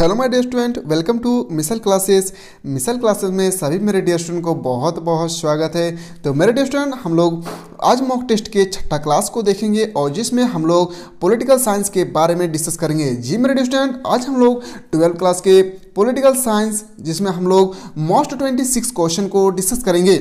hello my dear student welcome to missile classes missile classes में सभी मेरे dear student को बहुत बहुत स्वागत है तो मेरे डियर स्टूडेंट हम लोग आज मॉक टेस्ट के छठा क्लास को देखेंगे और जिसमें हम लोग पॉलिटिकल साइंस के बारे में डिस्कस करेंगे जी मेरे डियर स्टूडेंट आज हम लोग ट्वेल्व क्लास के पोलिटिकल साइंस जिसमें हम लोग मोस्ट ट्वेंटी सिक्स क्वेश्चन को डिस्कस करेंगे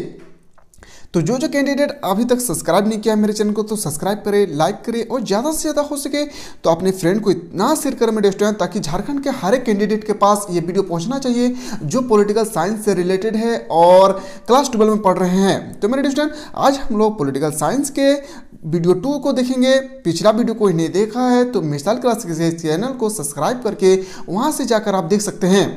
तो जो जो कैंडिडेट अभी तक सब्सक्राइब नहीं किया है मेरे चैनल को तो सब्सक्राइब करें लाइक करें और ज़्यादा से ज़्यादा हो सके तो अपने फ्रेंड को इतना शेयर करें मेरे स्टूडेंट ताकि झारखंड के हर एक कैंडिडेट के पास ये वीडियो पहुंचना चाहिए जो पॉलिटिकल साइंस से रिलेटेड है और क्लास ट्वेल्व में पढ़ रहे हैं तो मेरे स्टूडेंट आज हम लोग पोलिटिकल साइंस के वीडियो टू को देखेंगे पिछला वीडियो कोई नहीं देखा है तो मिसाल क्लास के चैनल को सब्सक्राइब करके वहाँ से जाकर आप देख सकते हैं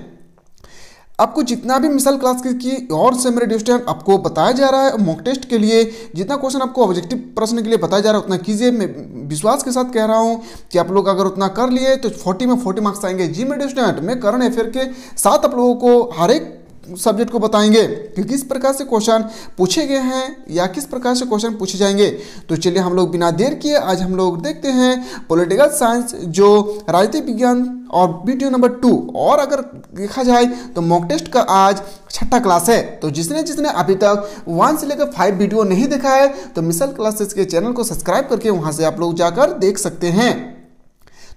आपको जितना भी मिसाइल क्लास की और से मेरे स्टैंड आपको बताया जा रहा है मॉक टेस्ट के लिए जितना क्वेश्चन आपको ऑब्जेक्टिव प्रश्न के लिए बताया जा रहा है उतना कीजिए मैं विश्वास के साथ कह रहा हूँ कि आप लोग अगर उतना कर लिए तो फोर्टी में फोर्टी मार्क्स आएंगे जी मेरे स्टैंड मैं करंट अफेयर के साथ आप लोगों को हर एक सब्जेक्ट को बताएंगे कि किस प्रकार से क्वेश्चन पूछे गए हैं या किस प्रकार से क्वेश्चन पूछे जाएंगे तो चलिए हम लोग बिना देर किए आज हम लोग देखते हैं पॉलिटिकल साइंस जो राजनीतिक विज्ञान और वीडियो नंबर टू और अगर देखा जाए तो मॉक टेस्ट का आज छठा क्लास है तो जिसने जिसने अभी तक वन से लेकर फाइव वीडियो नहीं देखा है तो मिसल क्लासेस के चैनल को सब्सक्राइब करके वहां से आप लोग जाकर देख सकते हैं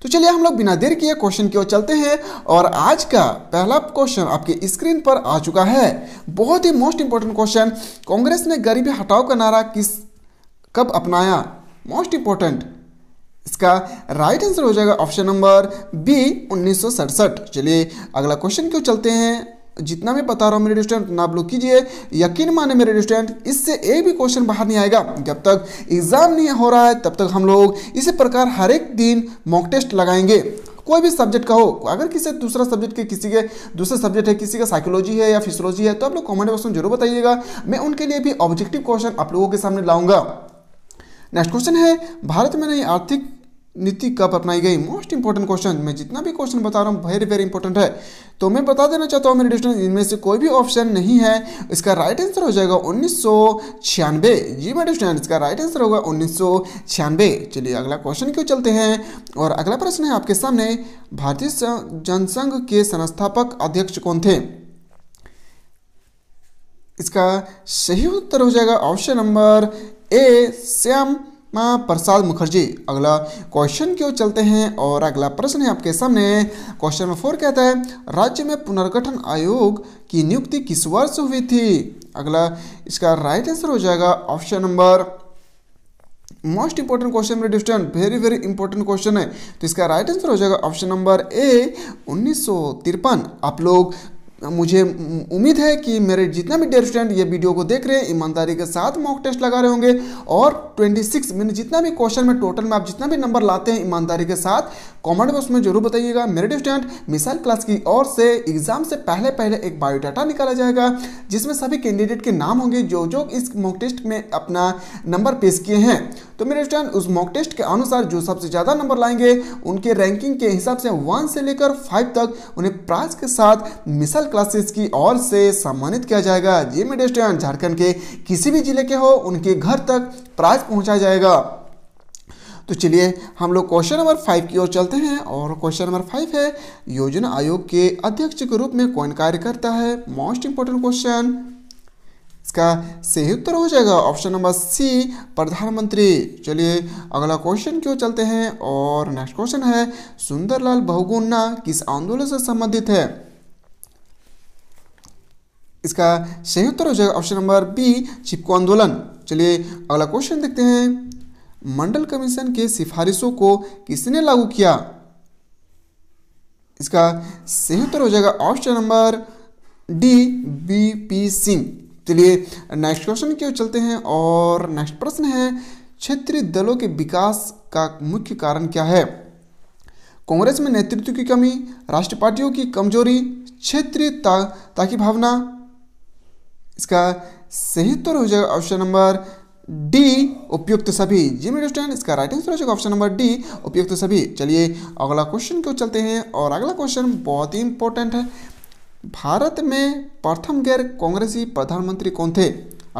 तो चलिए हम लोग बिना देर किए क्वेश्चन की ओर चलते हैं और आज का पहला क्वेश्चन आपके स्क्रीन पर आ चुका है बहुत ही मोस्ट इंपॉर्टेंट क्वेश्चन कांग्रेस ने गरीबी हटाओ का नारा किस कब अपनाया मोस्ट इंपॉर्टेंट इसका राइट आंसर हो जाएगा ऑप्शन नंबर बी उन्नीस चलिए अगला क्वेश्चन क्यों चलते हैं जितना मैं बता रहा हूँ मेरे स्टूडेंट उतना आप लोग कीजिए यकीन माने मेरे स्टूडेंट इससे एक भी क्वेश्चन बाहर नहीं आएगा जब तक एग्जाम नहीं हो रहा है तब तक हम लोग इसी प्रकार हर एक दिन मॉक टेस्ट लगाएंगे कोई भी सब्जेक्ट का हो अगर किसी दूसरा सब्जेक्ट के किसी के दूसरे सब्जेक्ट है किसी का साइकोलॉजी है या फिसोलॉजी है तो आप लोग कॉमेंट बॉक्स में जरूर बताइएगा मैं उनके लिए भी ऑब्जेक्टिव क्वेश्चन आप लोगों के सामने लाऊंगा नेक्स्ट क्वेश्चन है भारत में नई आर्थिक नीति कब अपनाई गई मोस्ट इंपॉर्टेंट क्वेश्चन मैं जितना भी क्वेश्चन बता रहा हूँ वेरी वेरी इंपॉर्टेंट है तो मैं बता देना चाहता हूँ मेरे डिस्टेंस इनमें से कोई भी ऑप्शन नहीं है इसका राइट आंसर हो जाएगा उन्नीस जी मेरे स्टूडेंट इसका राइट आंसर होगा उन्नीस चलिए अगला क्वेश्चन क्यों चलते हैं और अगला प्रश्न है आपके सामने भारतीय जनसंघ के संस्थापक अध्यक्ष कौन थे इसका सही उत्तर हो जाएगा option number A Shyam Prasad Mukherjee अगला क्वेश्चन की ओर चलते हैं और अगला प्रश्न है आपके सामने क्वेश्चन नंबर फोर कहता है राज्य में पुनर्गठन आयोग की नियुक्ति किस वर्ष हुई थी अगला इसका राइट आंसर हो जाएगा option number most important question मेरे student very very important question है तो इसका राइट आंसर हो जाएगा ऑप्शन नंबर ए उन्नीस आप लोग मुझे उम्मीद है कि मेरे जितने भी डेयर स्टूडेंट ये वीडियो को देख रहे हैं ईमानदारी के साथ मॉक टेस्ट लगा रहे होंगे और 26 मैंने जितना भी क्वेश्चन में टोटल में आप जितना भी नंबर लाते हैं ईमानदारी के साथ कमेंट बॉक्स में जरूर बताइएगा मेरे डेयर स्टूडेंट मिसाइल क्लास की ओर से एग्जाम से पहले पहले एक बायोडाटा निकाला जाएगा जिसमें सभी कैंडिडेट के नाम होंगे जो जो इस मॉक टेस्ट में अपना नंबर पेश किए हैं तो मेरे स्टूडेंट उस मॉक टेस्ट के अनुसार जो सबसे ज़्यादा नंबर लाएंगे उनके रैंकिंग के हिसाब से वन से लेकर फाइव तक उन्हें प्राइज के साथ मिसाइल स्पेशल क्लासेस की ओर से सम्मानित किया जाएगा ये जिम स्टूडेंट झारखंड के किसी भी जिले के हो उनके घर तक प्राइज पहुँचाया जाएगा तो चलिए हम लोग क्वेश्चन नंबर फाइव की ओर चलते हैं और क्वेश्चन नंबर फाइव है योजना आयोग के अध्यक्ष के रूप में कौन कार्य करता है मोस्ट इंपोर्टेंट क्वेश्चन इसका सही उत्तर हो जाएगा ऑप्शन नंबर सी प्रधानमंत्री चलिए अगला क्वेश्चन की ओर चलते हैं और नेक्स्ट क्वेश्चन है सुंदरलाल बहुगुणा किस आंदोलन से संबंधित है इसका सही उत्तर हो जाएगा ऑप्शन नंबर बी चिपको आंदोलन चलिए अगला क्वेश्चन देखते हैं मंडल कमीशन के सिफारिशों को किसने लागू किया इसका सही उत्तर हो जाएगा option number D B P Singh चलिए नेक्स्ट क्वेश्चन की ओर चलते हैं और नेक्स्ट प्रश्न है क्षेत्रीय दलों के विकास का मुख्य कारण क्या है कांग्रेस में नेतृत्व की कमी राष्ट्रीय पार्टियों की कमजोरी क्षेत्रीय ता, ताकि भावना इसका सही उत्तर हो जाएगा ऑप्शन नंबर डी उपयुक्त सभी जी मेरे स्टूडेंट इसका राइट आंसर हो जाएगा ऑप्शन नंबर डी उपयुक्त सभी चलिए अगला क्वेश्चन क्यों चलते हैं और अगला क्वेश्चन बहुत ही इंपॉर्टेंट है भारत में प्रथम गैर कांग्रेसी प्रधानमंत्री कौन थे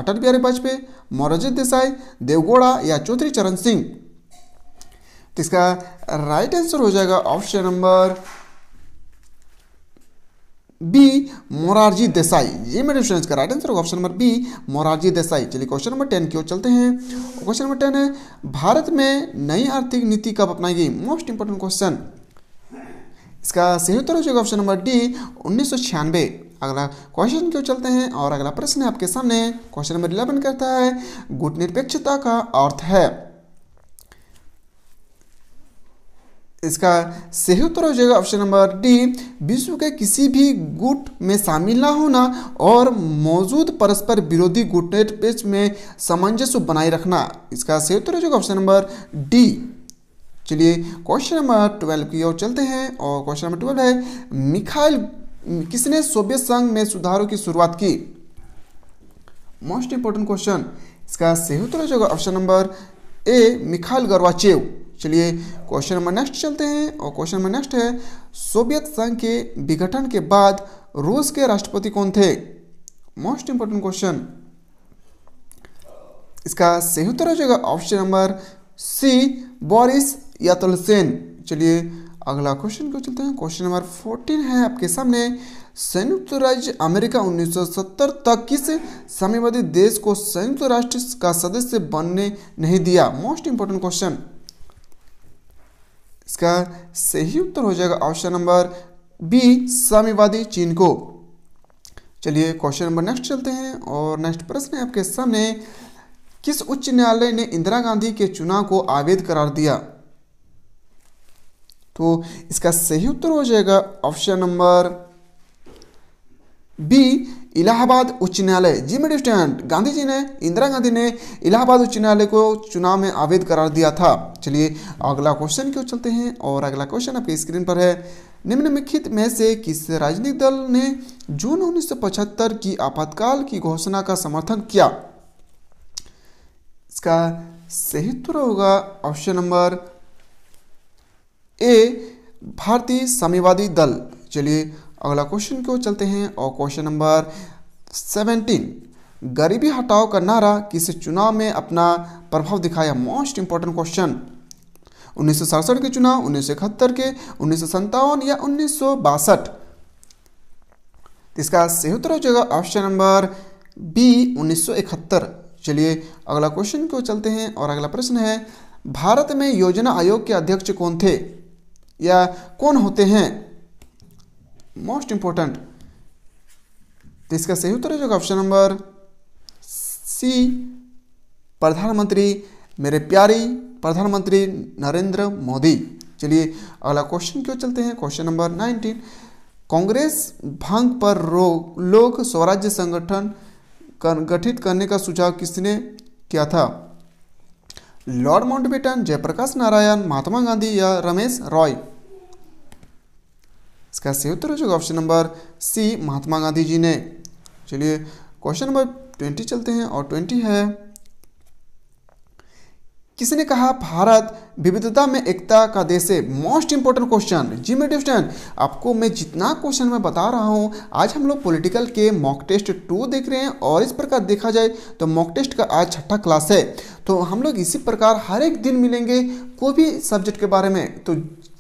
अटल बिहारी वाजपेयी मोरजित देसाई देवगौड़ा या चौधरी चरण सिंह तो इसका राइट आंसर हो जाएगा option number B Morarji Desai ये मेरे स्टूडेंट्स का राइट आंसर होगा option number B Morarji Desai चलिए क्वेश्चन नंबर टेन की ओर चलते हैं क्वेश्चन नंबर टेन है भारत में नई आर्थिक नीति कब अपनाई गई मोस्ट इंपोर्टेंट क्वेश्चन इसका सही उत्तर हो जाएगा ऑप्शन नंबर डी उन्नीस अगला क्वेश्चन क्यों चलते हैं और अगला प्रश्न है आपके सामने क्वेश्चन नंबर इलेवन कहता है गुटनिरपेक्षता का अर्थ है इसका सही उत्तर हो जाएगा ऑप्शन नंबर डी विश्व के किसी भी गुट में शामिल ना होना और मौजूद परस्पर विरोधी गुट में सामंजस्य बनाए रखना इसका सही उत्तर हो जाएगा ऑप्शन नंबर डी चलिए क्वेश्चन नंबर ट्वेल्व की ओर चलते हैं और क्वेश्चन नंबर ट्वेल्व है मिखाइल किसने सोवियत संघ में सुधारों की शुरुआत की मोस्ट इंपोर्टेंट क्वेश्चन इसका सही उत्तर हो जाएगा option number A Mikhail Gorbachev चलिए क्वेश्चन नंबर नेक्स्ट चलते हैं और क्वेश्चन नंबर नेक्स्ट है सोवियत संघ के विघटन के बाद रूस के राष्ट्रपति कौन थे मोस्ट इंपोर्टेंट क्वेश्चन इसका सही उत्तर हो जाएगा option number C Boris Yeltsin चलिए अगला क्वेश्चन को चलते हैं क्वेश्चन नंबर फोर्टीन है आपके सामने संयुक्त राज्य अमेरिका 1970 तक किस समयवादी देश को संयुक्त राष्ट्र का सदस्य बनने नहीं दिया मोस्ट इंपोर्टेंट क्वेश्चन इसका सही उत्तर हो जाएगा ऑप्शन नंबर बी साम्यवादी चीन को चलिए क्वेश्चन नंबर नेक्स्ट चलते हैं और नेक्स्ट प्रश्न है आपके सामने किस उच्च न्यायालय ने इंदिरा गांधी के चुनाव को आवेद करार दिया तो इसका सही उत्तर हो जाएगा ऑप्शन नंबर बी इलाहाबाद उच्च न्यायालय जी मेडी स्टैंड गांधी जी ने इंदिरा गांधी ने इलाहाबाद उच्च न्यायालय को चुनाव में अवैध करार दिया था चलिए अगला क्वेश्चन क्यों चलते हैं और अगला क्वेश्चन आपकी स्क्रीन पर है निम्नलिखित में से किस राजनीतिक दल ने जून उन्नीस की आपातकाल की घोषणा का समर्थन किया इसका सही उत्तर होगा ऑप्शन नंबर ए भारतीय साम्यवादी दल चलिए अगला क्वेश्चन क्यों चलते हैं और क्वेश्चन नंबर सेवेंटीन गरीबी हटाओ का नारा किस चुनाव में अपना प्रभाव दिखाया मोस्ट इंपॉर्टेंट क्वेश्चन उन्नीस के चुनाव उन्नीस के उन्नीस या उन्नीस इसका सही उत्तर हो जाएगा ऑप्शन नंबर बी उन्नीस चलिए अगला क्वेश्चन को चलते हैं और अगला प्रश्न है भारत में योजना आयोग के अध्यक्ष कौन थे या कौन होते हैं मोस्ट इंपॉर्टेंट तो इसका सही उत्तर हो ऑप्शन नंबर सी प्रधानमंत्री मेरे प्यारी प्रधानमंत्री नरेंद्र मोदी चलिए अगला क्वेश्चन क्यों चलते हैं क्वेश्चन नंबर नाइनटीन कांग्रेस भंग पर लोक स्वराज्य संगठन कर, गठित करने का सुझाव किसने किया था लॉर्ड माउंटबेटन जयप्रकाश नारायण महात्मा गांधी या रमेश रॉय इसका सही उत्तर हो जाएगा option number C Mahatma Gandhi ji ने चलिए क्वेश्चन नंबर ट्वेंटी चलते हैं और ट्वेंटी है किसने कहा भारत विविधता में एकता का देश है मोस्ट इंपॉर्टेंट क्वेश्चन जी मेरे स्टूडेंट आपको मैं जितना क्वेश्चन मैं बता रहा हूँ आज हम लोग पॉलिटिकल के मॉक टेस्ट टू देख रहे हैं और इस प्रकार देखा जाए तो मॉक टेस्ट का आज छठा क्लास है तो हम लोग इसी प्रकार हर एक दिन मिलेंगे कोई भी सब्जेक्ट के बारे में तो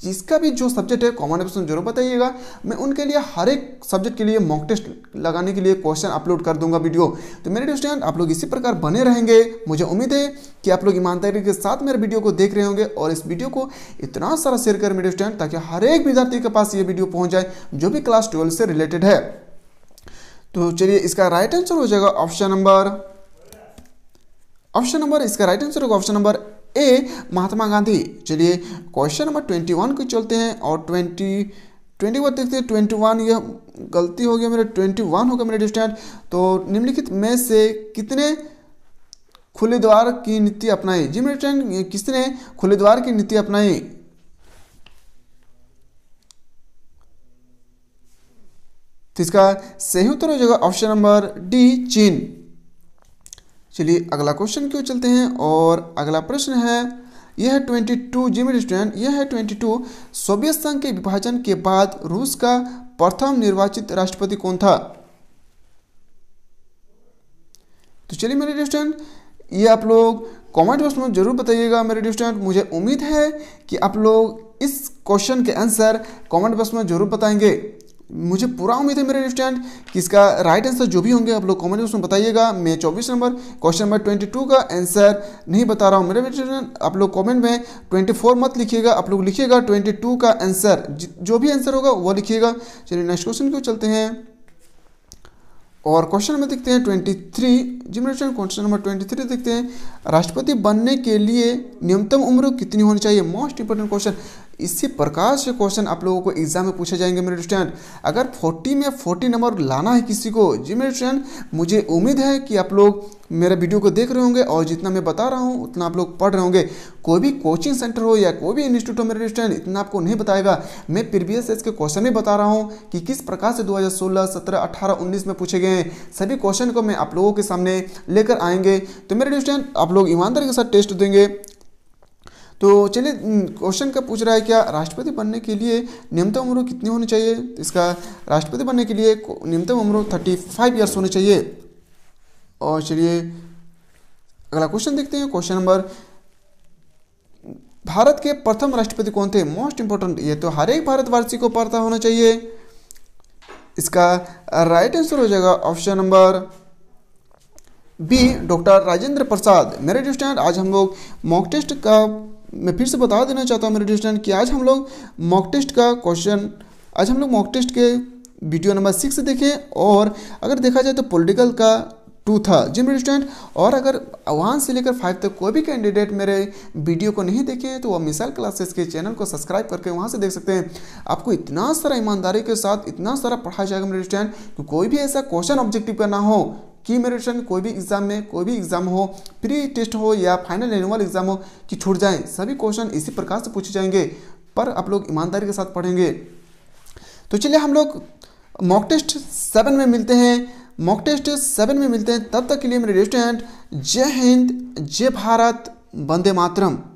जिसका भी जो सब्जेक्ट है कॉमन एप्सन जरूर बताइएगा मैं उनके लिए हर एक सब्जेक्ट के लिए मॉक टेस्ट लगाने के लिए क्वेश्चन अपलोड कर दूंगा वीडियो तो मेरे स्टूडेंट आप लोग इसी प्रकार बने रहेंगे मुझे उम्मीद है कि आप लोग ईमानदारी के साथ मेरे वीडियो को देख रहे होंगे और इस वीडियो को इतना सारा शेयर करें मेरे स्टूडेंट ताकि हर एक विद्यार्थी के पास ये वीडियो पहुँच जाए जो भी क्लास ट्वेल्व से रिलेटेड है तो चलिए इसका राइट आंसर हो जाएगा ऑप्शन नंबर ऑप्शन नंबर इसका राइट आंसर होगा option number A Mahatma Gandhi चलिए क्वेश्चन नंबर ट्वेंटी वन को चलते हैं और ट्वेंटी ट्वेंटी वन देखते हैं ट्वेंटी वन यह गलती हो गया मेरा ट्वेंटी वन हो गया मेरा डिस्टेंट तो निम्नलिखित में से कितने खुले द्वार की नीति अपनाई जी मेरे किसने खुले द्वार की नीति अपनाई तो इसका सही उत्तर हो जाएगा ऑप्शन नंबर डी चीन चलिए अगला क्वेश्चन क्यों चलते हैं और अगला प्रश्न है यह है ट्वेंटी टू जिमी स्टूडेंट यह है ट्वेंटी टू सोवियत संघ के विभाजन के बाद रूस का प्रथम निर्वाचित राष्ट्रपति कौन था तो चलिए मेरे स्टूडेंट ये आप लोग कमेंट बॉक्स में जरूर बताइएगा मेरे स्टूडेंट मुझे उम्मीद है कि आप लोग इस क्वेश्चन के आंसर कमेंट बॉक्स में जरूर बताएंगे मुझे पूरा उम्मीद है मेरे स्टैंड कि इसका राइट आंसर जो भी होंगे आप लोग कमेंट में बताइएगा मैं चौबीस number question number twenty two का आंसर नहीं बता रहा हूँ मेरे स्टूडेंट आप लोग कमेंट में ट्वेंटी फोर मत लिखिएगा आप लोग लिखिएगा ट्वेंटी टू का आंसर जो भी आंसर होगा वो लिखिएगा चलिए नेक्स्ट क्वेश्चन क्यों चलते हैं और क्वेश्चन नंबर देखते हैं twenty three question number twenty three देखते हैं राष्ट्रपति बनने के लिए न्यूनतम उम्र कितनी होनी चाहिए मोस्ट इंपॉर्टेंट क्वेश्चन इसी प्रकार से क्वेश्चन आप लोगों को एग्जाम में पूछे जाएंगे मेरे स्टूडेंट अगर 40 में 40 नंबर लाना है किसी को जी मेरे स्टूडेंट मुझे उम्मीद है कि आप लोग मेरे वीडियो को देख रहे होंगे और जितना मैं बता रहा हूँ उतना आप लोग पढ़ रहे होंगे कोई भी कोचिंग सेंटर हो या कोई भी इंस्टीट्यूट हो मेरे स्टूडेंट इतना आपको नहीं बताएगा मैं प्रीवियस एस के क्वेश्चन भी बता रहा हूँ कि किस प्रकार से 2016, 17, 18, 19 में पूछे गए हैं सभी क्वेश्चन को मैं आप लोगों के सामने लेकर आएंगे तो मेरे स्टूडेंट आप लोग ईमानदारी के साथ टेस्ट देंगे तो चलिए क्वेश्चन का पूछ रहा है क्या राष्ट्रपति बनने के लिए न्यूनतम उम्र कितनी होनी चाहिए इसका राष्ट्रपति बनने के लिए न्यूनतम उम्र थर्टी फाइव ईयर्स होनी चाहिए और चलिए अगला क्वेश्चन देखते हैं क्वेश्चन नंबर भारत के प्रथम राष्ट्रपति कौन थे मोस्ट इंपॉर्टेंट ये तो हर एक भारतवासी को पता होना चाहिए इसका राइट आंसर हो जाएगा option number B doctor Rajendra Prasad मेरे स्टूडेंट आज हम लोग मॉक टेस्ट का मैं फिर से बता देना चाहता हूँ मेरे स्टूडेंट कि आज हम लोग मॉक टेस्ट का क्वेश्चन आज हम लोग मॉक टेस्ट के वीडियो नंबर सिक्स देखें और अगर देखा जाए तो पॉलिटिकल का टू था जी मेरे स्टूडेंट और अगर वन से लेकर फाइव तक कोई भी कैंडिडेट मेरे वीडियो को नहीं देखे हैं तो वह मिसाइल क्लासेस के चैनल को सब्सक्राइब करके वहाँ से देख सकते हैं आपको इतना सारा ईमानदारी के साथ इतना सारा पढ़ाया जाएगा मेरे स्टूडेंट कि कोई भी ऐसा क्वेश्चन ऑब्जेक्टिव का ना हो की मेरिटेशन कोई भी एग्जाम में कोई भी एग्जाम हो प्री टेस्ट हो या फाइनल एनुअल एग्जाम हो कि छूट जाए सभी क्वेश्चन इसी प्रकार से पूछे जाएंगे पर आप लोग ईमानदारी के साथ पढ़ेंगे तो चलिए हम लोग मॉक टेस्ट सेवन में मिलते हैं मॉक टेस्ट सेवन में मिलते हैं तब तक के लिए मेरे रेस्टोरेंट जय हिंद जय भारत वंदे मातरम